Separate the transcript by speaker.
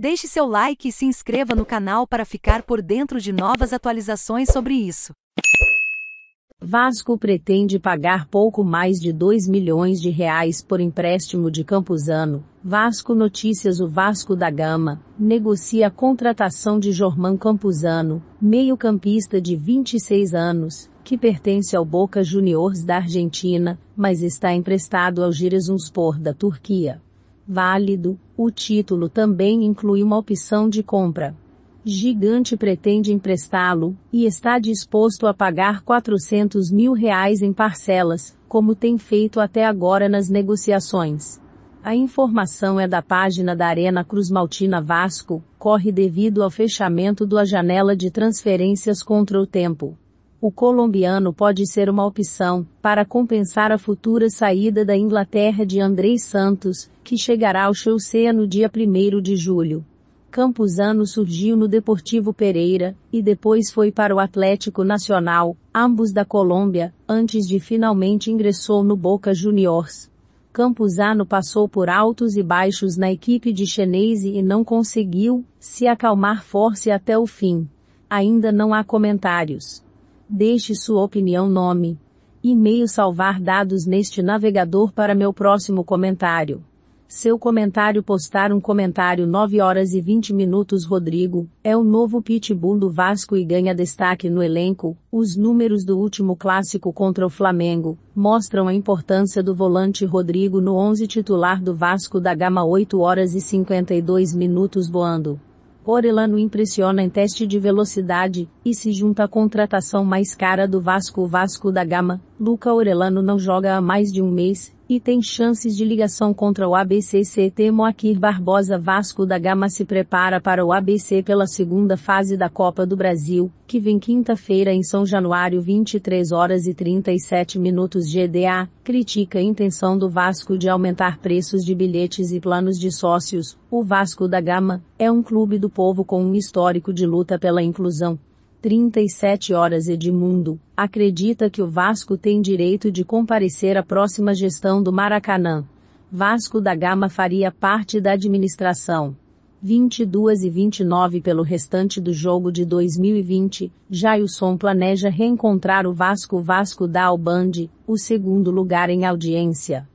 Speaker 1: Deixe seu like e se inscreva no canal para ficar por dentro de novas atualizações sobre isso. Vasco pretende pagar pouco mais de 2 milhões de reais por empréstimo de Campuzano. Vasco Notícias O Vasco da Gama negocia a contratação de Jorman Campuzano, meio-campista de 26 anos, que pertence ao Boca Juniors da Argentina, mas está emprestado ao Giresunspor da Turquia válido, o título também inclui uma opção de compra. Gigante pretende emprestá-lo e está disposto a pagar 400 mil reais em parcelas, como tem feito até agora nas negociações. A informação é da página da Arena Cruz Maltina Vasco, corre devido ao fechamento da janela de transferências contra o tempo o colombiano pode ser uma opção para compensar a futura saída da Inglaterra de Andrei Santos, que chegará ao Chelsea no dia 1 de julho. Campuzano surgiu no Deportivo Pereira e depois foi para o Atlético Nacional, ambos da Colômbia, antes de finalmente ingressou no Boca Juniors. Campuzano passou por altos e baixos na equipe de Chenese e não conseguiu se acalmar force até o fim. Ainda não há comentários. Deixe sua opinião nome. E-mail salvar dados neste navegador para meu próximo comentário. Seu comentário postar um comentário 9 horas e 20 minutos Rodrigo, é o novo pitbull do Vasco e ganha destaque no elenco. Os números do último clássico contra o Flamengo mostram a importância do volante Rodrigo no 11 titular do Vasco da Gama 8 horas e 52 minutos voando. Orelano impressiona em teste de velocidade, e se junta à contratação mais cara do Vasco Vasco da Gama, Luca Orelano não joga há mais de um mês, e tem chances de ligação contra o ABCCT Moacir Barbosa Vasco da Gama se prepara para o ABC pela segunda fase da Copa do Brasil, que vem quinta-feira em São Januário 23 horas e 37 minutos GDA, critica a intenção do Vasco de aumentar preços de bilhetes e planos de sócios. O Vasco da Gama é um clube do povo com um histórico de luta pela inclusão, 37 horas Edmundo, acredita que o Vasco tem direito de comparecer à próxima gestão do Maracanã. Vasco da Gama faria parte da administração. 22 e 29 pelo restante do jogo de 2020, Jailson planeja reencontrar o Vasco Vasco da Albande, o segundo lugar em audiência.